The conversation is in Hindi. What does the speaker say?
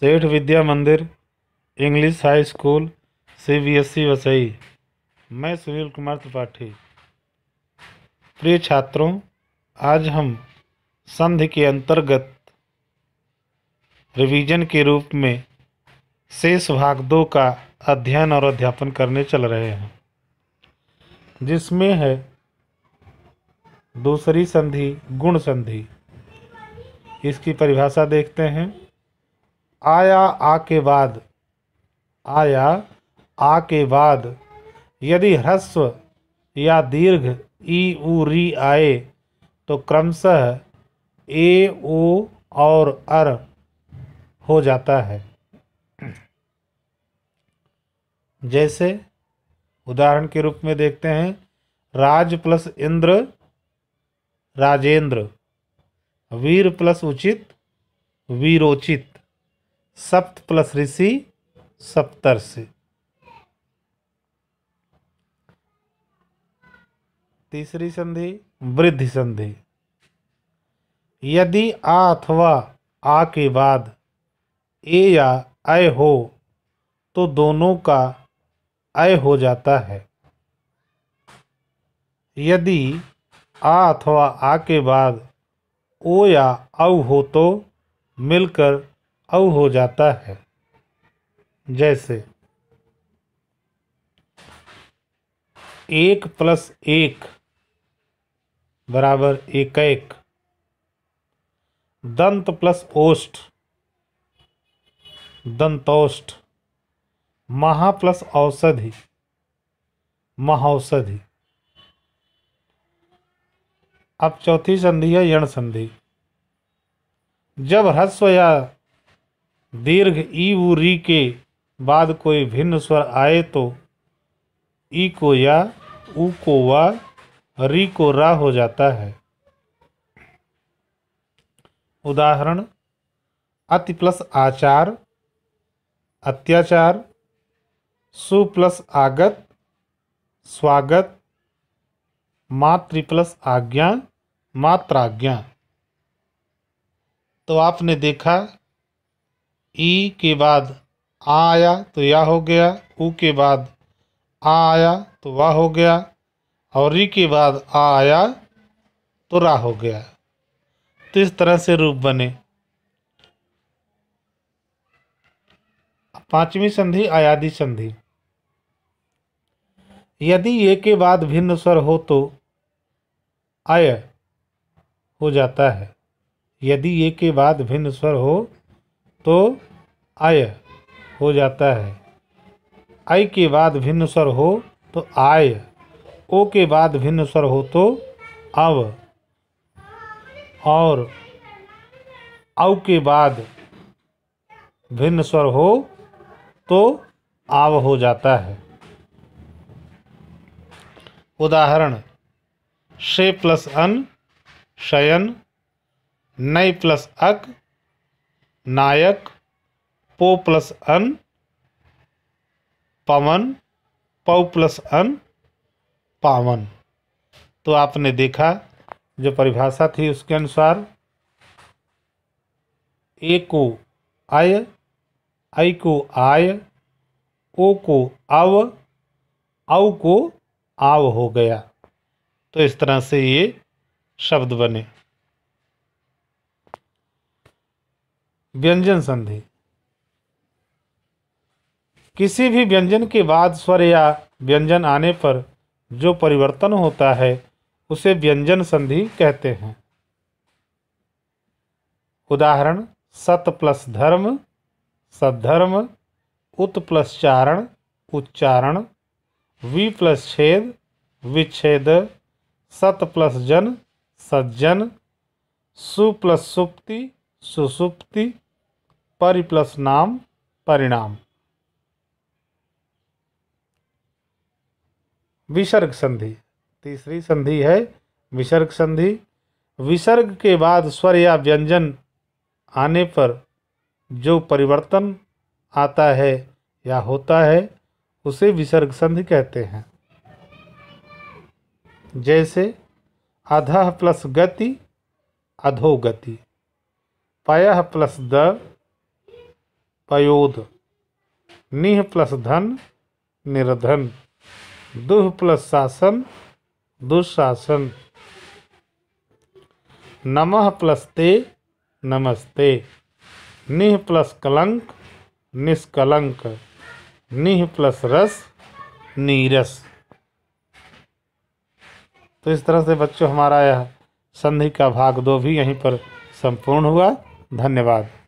सेठ Vidya Mandir English high school C B S E Vasai मैं सुनील कुमार त्रिपाठी प्रिय छात्रों आज हम संधि के अंतर्गत रिवीजन के रूप में शेष भाग दो का अध्ययन और अध्यापन करने चल रहे हैं जिसमें है दूसरी संधि गुण संधि इसकी परिभाषा देखते हैं आया आ के बाद आया आ के बाद यदि ह्रस्व या दीर्घ ई ऊ री आए तो क्रमशः ए ओ और अर हो जाता है जैसे उदाहरण के रूप में देखते हैं राज प्लस इंद्र राजेंद्र वीर प्लस उचित वीरोचित सप्त प्लस ऋषि सप्तर्षि तीसरी संधि वृद्धि संधि यदि आ अथवा आ के बाद ए या अय हो तो दोनों का अय हो जाता है यदि आ अथवा आ के बाद ओ या औ हो तो मिलकर अव हो जाता है जैसे एक प्लस एक बराबर एक एक दंत प्लस ओष्ठ दंतोष्ठ महा प्लस औषधि महाौषधि अब चौथी संधि है यण संधि जब ह्रस्व या दीर्घ ई उ री के बाद कोई भिन्न स्वर आए तो ई को या ऊ को वा री को रा हो जाता है उदाहरण अति प्लस आचार अत्याचार सु प्लस आगत स्वागत मातृ प्लस आज्ञा मात्राज्ञा तो आपने देखा ई के बाद आ आया तो या हो गया ऊ के बाद आ आया तो वाह हो गया और री के बाद आ आया तो रा हो गया तो इस तरह से रूप बने पांचवी संधि आयादी संधि यदि ये के बाद भिन्न स्वर हो तो आय हो जाता है यदि ये के बाद भिन्न स्वर हो तो आय हो जाता है आई के बाद भिन्न स्वर हो तो आय ओ के बाद भिन्न स्वर हो तो अव और औ के बाद भिन्न स्वर हो तो आव हो जाता है उदाहरण शे प्लस अन शयन नय प्लस अक नायक पो प्लस अन पवन पौ प्लस अन पावन तो आपने देखा जो परिभाषा थी उसके अनुसार ए को आय आई को आय ओ को अव औ को आव हो गया तो इस तरह से ये शब्द बने व्यंजन संधि किसी भी व्यंजन के बाद स्वर या व्यंजन आने पर जो परिवर्तन होता है उसे व्यंजन संधि कहते हैं उदाहरण सत प्लस धर्म सद्धर्म उत प्लस चारण उच्चारण वी प्लस छेद विच्छेद सत प्लस जन सज्जन सु प्लस सुप्ति सुसुप्ति परि प्लस नाम परिणाम विसर्ग संधि तीसरी संधि है विसर्ग संधि विसर्ग के बाद स्वर या व्यंजन आने पर जो परिवर्तन आता है या होता है उसे विसर्ग संधि कहते हैं जैसे अधः प्लस गति अधोगति पय प्लस द पयोध निह प्लस धन निर्धन दुह प्लस शासन दुशासन नमः प्लस ते नमस्ते निह प्लस कलंक निष्कलंक निह प्लस रस नीरस तो इस तरह से बच्चों हमारा यह संधि का भाग दो भी यहीं पर संपूर्ण हुआ धन्यवाद